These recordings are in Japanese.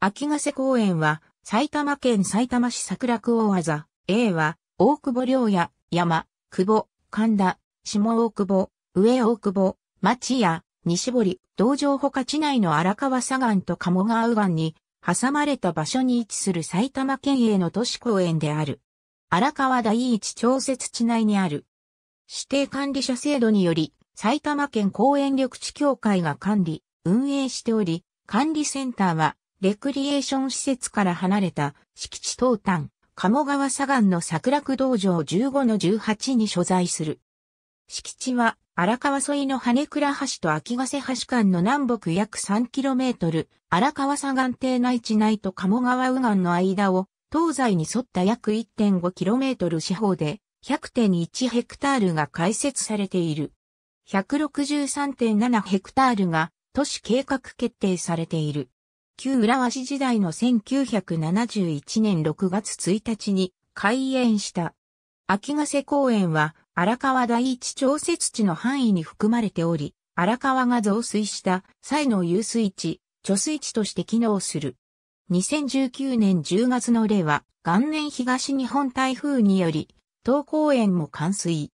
秋ヶ瀬公園は、埼玉県埼玉市桜区大技、A は、大久保良也、山、久保、神田、下大久保、上大久保、町屋、西堀、道場ほか地内の荒川左岸と鴨川右岸に、挟まれた場所に位置する埼玉県営の都市公園である。荒川第一調節地内にある。指定管理者制度により、埼玉県公園緑地協会が管理、運営しており、管理センターは、レクリエーション施設から離れた敷地東端、鴨川左岸の桜区道場15の18に所在する。敷地は荒川沿いの羽倉橋と秋ヶ瀬橋間の南北約 3km、荒川左岸邸内地内と鴨川右岸の間を東西に沿った約 1.5km 四方で100.1ヘクタールが開設されている。163.7ヘクタールが都市計画決定されている。旧浦和市時代の1971年6月1日に開園した。秋ヶ瀬公園は荒川第一調節地の範囲に含まれており、荒川が増水した際の遊水地、貯水地として機能する。2019年10月の例は元年東日本台風により、東公園も冠水。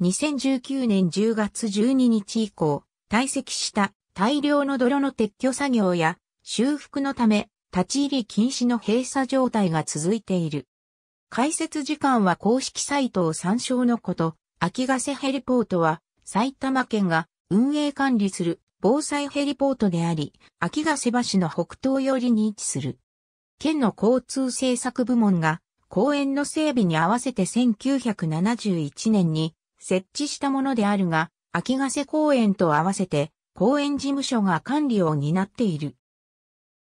2019年10月12日以降、堆積した大量の泥の撤去作業や修復のため、立ち入り禁止の閉鎖状態が続いている。解説時間は公式サイトを参照のこと、秋ヶ瀬ヘリポートは埼玉県が運営管理する防災ヘリポートであり、秋ヶ瀬橋の北東寄りに位置する。県の交通政策部門が公園の整備に合わせて1971年に設置したものであるが、秋ヶ瀬公園と合わせて公園事務所が管理を担っている。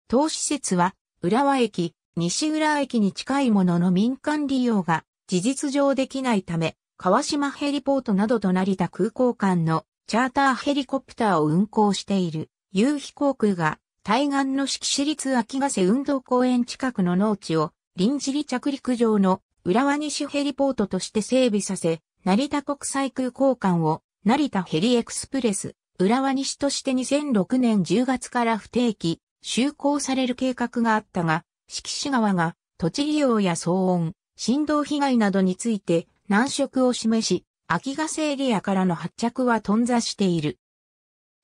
当施設は、浦和駅、西浦和駅に近いものの民間利用が事実上できないため、川島ヘリポートなどとなりた空港間のチャーターヘリコプターを運航している、夕日航空が、対岸の敷市立秋ヶ瀬運動公園近くの農地を臨時離着陸場の浦和西ヘリポートとして整備させ、成田国際空港間を成田ヘリエクスプレス浦和西として2006年10月から不定期修航される計画があったが、季市川が土地利用や騒音、振動被害などについて難色を示し、秋ヶ瀬エリアからの発着は頓挫している。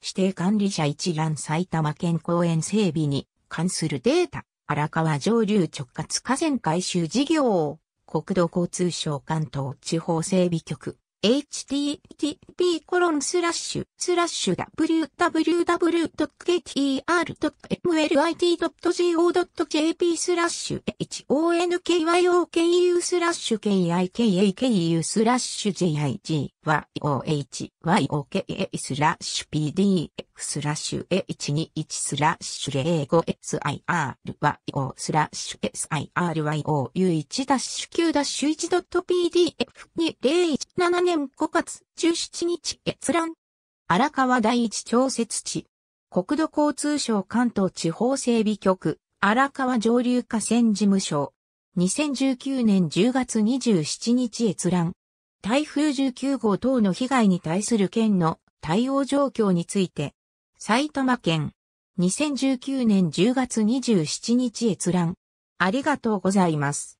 指定管理者一覧埼玉県公園整備に関するデータ、荒川上流直轄河川改修事業を国土交通省関東地方整備局 http コロンスラッシュスラッシュ www.ktr.mlit.go.jp スラッシュ honkyoku スラッシュ kikaku スラッシュ j i g y o h y o k a スラッシュ pdf スラッシュ A121 スラッシュ 05SIRYO スラッシュ SIRYOU1 ダッシュ9ダッシュ 1.pdf2017 年5月17日閲覧。荒川第一調節地。国土交通省関東地方整備局、荒川上流河川事務所。2019年10月27日閲覧。台風19号等の被害に対する県の対応状況について、埼玉県。2019年10月27日閲覧。ありがとうございます。